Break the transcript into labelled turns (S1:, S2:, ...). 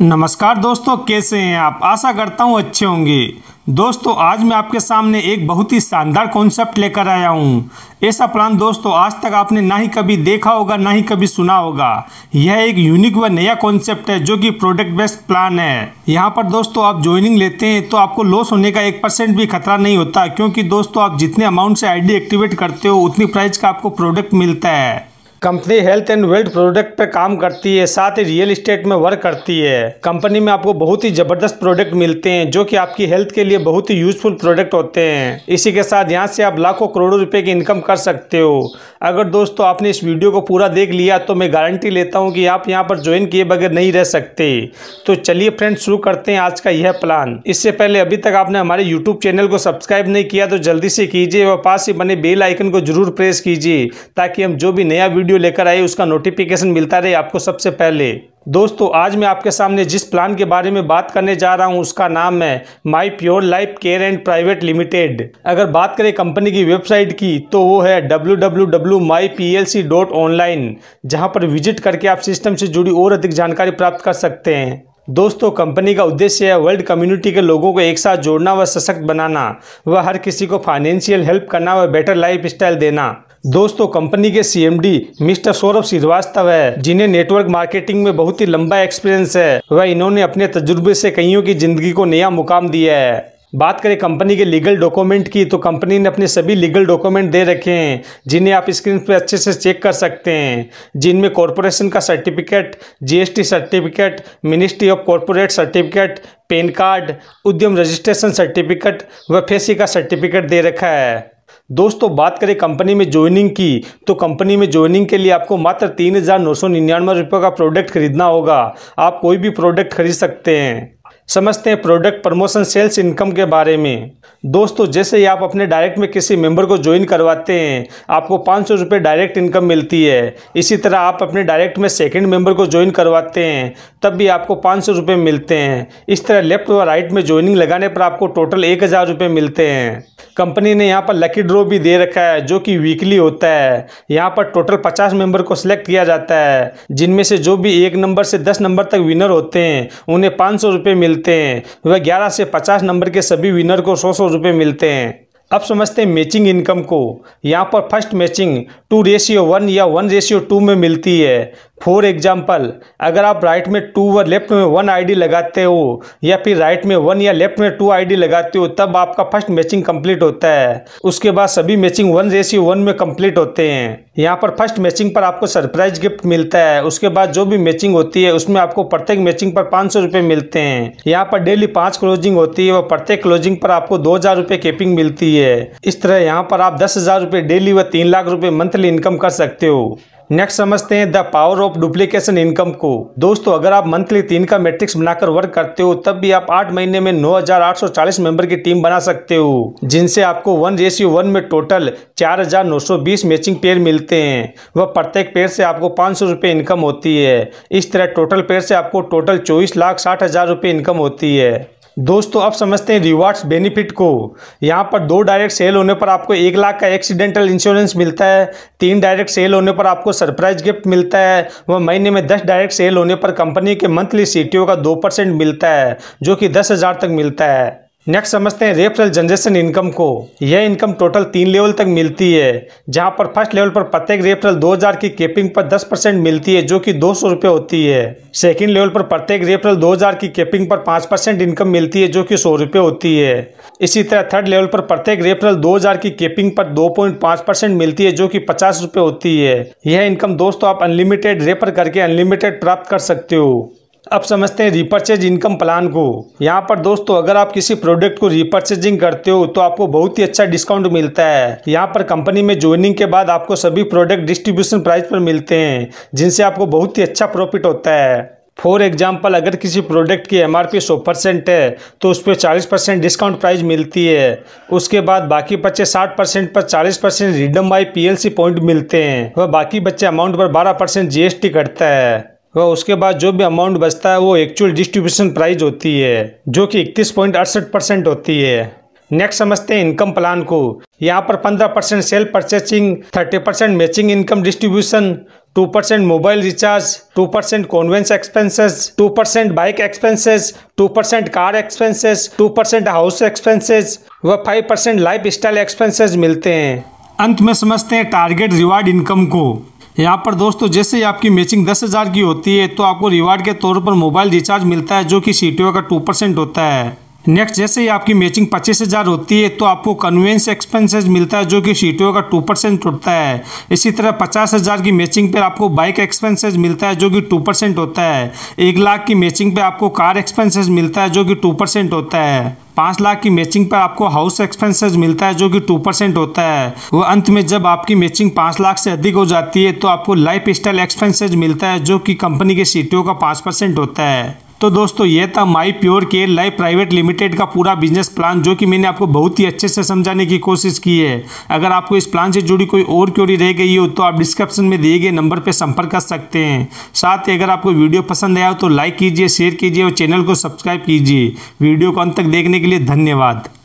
S1: नमस्कार दोस्तों कैसे हैं आप आशा करता हूं अच्छे होंगे दोस्तों आज मैं आपके सामने एक बहुत ही शानदार कॉन्सेप्ट लेकर आया हूं ऐसा प्लान दोस्तों आज तक आपने ना ही कभी देखा होगा ना ही कभी सुना होगा यह एक यूनिक व नया कॉन्सेप्ट है जो कि प्रोडक्ट बेस्ड प्लान है यहां पर दोस्तों आप ज्वाइनिंग लेते हैं तो आपको लॉस होने का एक परसेंट भी खतरा नहीं होता क्योंकि दोस्तों आप जितने अमाउंट से आईडी एक्टिवेट करते हो उतनी प्राइस का आपको प्रोडक्ट मिलता है company health and wealth product पे काम करती है साथ ही रियल इस्टेट में वर्क करती है कंपनी में आपको बहुत ही ज़बरदस्त प्रोडक्ट मिलते हैं जो कि आपकी हेल्थ के लिए बहुत ही यूजफुल प्रोडक्ट होते हैं इसी के साथ यहाँ से आप लाखों करोड़ों रुपए की इनकम कर सकते हो अगर दोस्तों आपने इस वीडियो को पूरा देख लिया तो मैं गारंटी लेता हूँ कि आप यहाँ पर ज्वाइन किए बगैर नहीं रह सकते तो चलिए फ्रेंड शुरू करते हैं आज का यह प्लान इससे पहले अभी तक आपने हमारे यूट्यूब चैनल को सब्सक्राइब नहीं किया तो जल्दी से कीजिए और पास ही बने बेल आइकन को जरूर प्रेस कीजिए ताकि हम जो भी नया वीडियो वीडियो लेकर आए उसका नोटिफिकेशन मिलता रहे आपको सबसे पहले दोस्तों आज मैं आपके सामने जिस प्लान के बारे में बात करने जा रहा हूं उसका नाम है my pure life care and private limited अगर बात करें कंपनी की वेबसाइट की तो वो है W W W my P L C dot online जहाँ पर विजिट करके आप सिस्टम से जुड़ी और अधिक जानकारी प्राप्त कर सकते हैं दोस्तों कंपनी का उद्देश्य है वर्ल्ड कम्युनिटी के लोगों को एक साथ जोड़ना व सशक्त बनाना व हर किसी को फाइनेंशियल हेल्प करना व बेटर लाइफ स्टाइल देना दोस्तों कंपनी के सीएमडी मिस्टर सौरभ श्रीवास्तव है जिन्हें नेटवर्क मार्केटिंग में बहुत ही लंबा एक्सपीरियंस है वह इन्होंने अपने तजुर्बे से कईयों की जिंदगी को नया मुकाम दिया है बात करें कंपनी के लीगल डॉक्यूमेंट की तो कंपनी ने अपने सभी लीगल डॉक्यूमेंट दे रखे हैं जिन्हें आप स्क्रीन पर अच्छे से चेक कर सकते हैं जिनमें कॉरपोरेशन का certificate GST certificate ministry of corporate certificate PAN card Udyam registration certificate व फेसी का सर्टिफिकेट दे रखा है दोस्तों बात करें कंपनी में ज्वाइनिंग की तो कंपनी में ज्वाइनिंग के लिए आपको मात्र तीन हज़ार नौ सौ निन्यानवे रुपये का प्रोडक्ट खरीदना होगा आप कोई भी प्रोडक्ट खरीद सकते हैं समझते हैं प्रोडक्ट प्रमोशन सेल्स इनकम के बारे में दोस्तों जैसे ही आप अपने डायरेक्ट में किसी मेंबर को ज्वाइन करवाते हैं आपको पाँच सौ रुपये डायरेक्ट इनकम मिलती है इसी तरह आप अपने डायरेक्ट में सेकंड मेंबर को ज्वाइन करवाते हैं तब भी आपको पाँच सौ रुपये मिलते हैं इस तरह लेफ्ट और राइट में ज्वाइनिंग लगाने पर आपको टोटल एक हज़ार रुपये मिलते हैं कंपनी ने यहाँ पर लकी ड्रो भी दे रखा है जो कि वीकली होता है यहाँ पर टोटल पचास मेंबर को सिलेक्ट किया जाता है जिनमें से जो भी एक नंबर से दस नंबर तक विनर होते हैं उन्हें पाँच सौ रुपये मिलते हैं वह ग्यारह से पचास नंबर के सभी विनर को सौ सौ रुपये मिलते हैं अब समझते हैं मैचिंग इनकम को यहाँ पर first matching two ratio one या वन रेशियो टू में मिलती है फॉर एग्जाम्पल अगर आप राइट में टू व लेफ्ट में वन आईडी लगाते हो या फिर राइट में वन या लेफ्ट में टू आईडी लगाते हो तब आपका फर्स्ट मैचिंग कंप्लीट होता है उसके बाद सभी मैचिंग वन जैसी वन में कंप्लीट होते हैं यहाँ पर फर्स्ट मैचिंग पर आपको सरप्राइज गिफ्ट मिलता है उसके बाद जो भी मैचिंग होती है उसमें आपको प्रत्येक मैचिंग पर पाँच सौ रुपये मिलते हैं यहाँ पर डेली पाँच क्लोजिंग होती है और प्रत्येक क्लोजिंग पर आपको दो हजार रुपये केपिंग मिलती है इस तरह यहाँ पर आप दस हजार रुपये डेली व तीन लाख रुपये मंथली इनकम कर सकते हो नेक्स्ट समझते हैं the power of duplication income को दोस्तों अगर आप मंथली तीन का मैट्रिक्स बनाकर वर्क करते हो तब भी आप आठ महीने में 9,840 मेंबर की टीम बना सकते हो जिनसे आपको वन रेशियो वन में टोटल 4,920 मैचिंग पेयर मिलते हैं वह प्रत्येक पेयर से आपको पाँच सौ इनकम होती है इस तरह टोटल पेयर से आपको टोटल चौबीस लाख साठ हज़ार इनकम होती है दोस्तों अब समझते हैं रिवार्ड्स बेनिफिट को यहाँ पर दो डायरेक्ट सेल होने पर आपको एक लाख का एक्सीडेंटल इंश्योरेंस मिलता है तीन डायरेक्ट सेल होने पर आपको सरप्राइज गिफ्ट मिलता है वह महीने में दस डायरेक्ट सेल होने पर कंपनी के मंथली सी का दो परसेंट मिलता है जो कि दस हज़ार तक मिलता है नेक्स्ट समझते हैं रेफरल जनरेशन इनकम को यह इनकम टोटल तीन लेवल तक मिलती है जहां पर फर्स्ट लेवल पर प्रत्येक रेफरल 2000 की कैपिंग पर 10 परसेंट मिलती है जो कि दो सौ रुपये होती है सेकंड लेवल पर प्रत्येक रेफरल 2000 की कैपिंग पर 5 परसेंट इनकम मिलती है जो कि सौ रुपये होती है इसी तरह थर्ड लेवल पर प्रत्येक रेफरल दो की कैपिंग पर दो परसेंट मिलती है जो कि पचास रुपये होती है यह इनकम दोस्तों आप अनलिमिटेड रेफर करके अनलिमिटेड प्राप्त कर सकते हो अब समझते हैं रिपर्चेज इनकम प्लान को यहाँ पर दोस्तों अगर आप किसी प्रोडक्ट को रिपर्चेजिंग करते हो तो आपको बहुत ही अच्छा डिस्काउंट मिलता है यहाँ पर कंपनी में ज्वाइनिंग के बाद आपको सभी प्रोडक्ट डिस्ट्रीब्यूशन प्राइस पर मिलते हैं जिनसे आपको बहुत ही अच्छा प्रॉफिट होता है फॉर एग्जाम्पल अगर किसी प्रोडक्ट की एम आर पी सौ परसेंट है तो उस पर चालीस परसेंट डिस्काउंट प्राइस मिलती है उसके बाद बाकी बच्चे साठ परसेंट पर चालीस percent redeem by P L C point मिलते हैं वह बाकी बच्चे अमाउंट पर बारह परसेंट जी एस टी कटता है व उसके बाद जो भी अमाउंट बचता है वो एक्चुअल डिस्ट्रीब्यूशन प्राइस होती है जो कि इकतीस पॉइंट अड़सठ परसेंट होती है नेक्स्ट समझते हैं इनकम प्लान को यहाँ पर पंद्रह percent sale purchasing thirty percent matching income distribution two percent mobile recharge two percent conveyance expenses two percent bike expenses two percent car expenses two percent house expenses व five percent life style expenses मिलते हैं अंत में समझते हैं target reward income को यहाँ पर दोस्तों जैसे ही आपकी मैचिंग दस हज़ार की होती है तो आपको रिवार्ड के तौर पर मोबाइल रिचार्ज मिलता है जो कि सी का टू परसेंट होता है नेक्स्ट जैसे ही आपकी मैचिंग पच्चीस हज़ार होती है तो आपको कन्वेंस एक्सपेंसेस मिलता है जो कि सीटों का टू परसेंट टूटता है इसी तरह पचास हज़ार की मैचिंग पर आपको बाइक एक्सपेंसेस मिलता है जो कि टू परसेंट होता है एक लाख की मैचिंग पर आपको कार एक्सपेंसेस मिलता है जो कि टू परसेंट होता है पाँच लाख की मैचिंग पर आपको हाउस एक्सपेंसेस मिलता है जो कि टू परसेंट होता है वो अंत में जब आपकी मैचिंग पाँच लाख से अधिक हो जाती है तो आपको लाइफ स्टाइल एक्सपेंसेज मिलता है जो कि कंपनी के सीटियों का पाँच परसेंट होता है तो दोस्तों ये था my pure care life private limited का पूरा बिजनेस प्लान जो कि मैंने आपको बहुत ही अच्छे से समझाने की कोशिश की है अगर आपको इस प्लान से जुड़ी कोई और क्योरी रह गई हो तो आप डिस्क्रिप्शन में दिए गए नंबर पर संपर्क कर सकते हैं साथ ही अगर आपको वीडियो पसंद आया हो तो लाइक कीजिए शेयर कीजिए और चैनल को सब्सक्राइब कीजिए वीडियो को अंत तक देखने के लिए धन्यवाद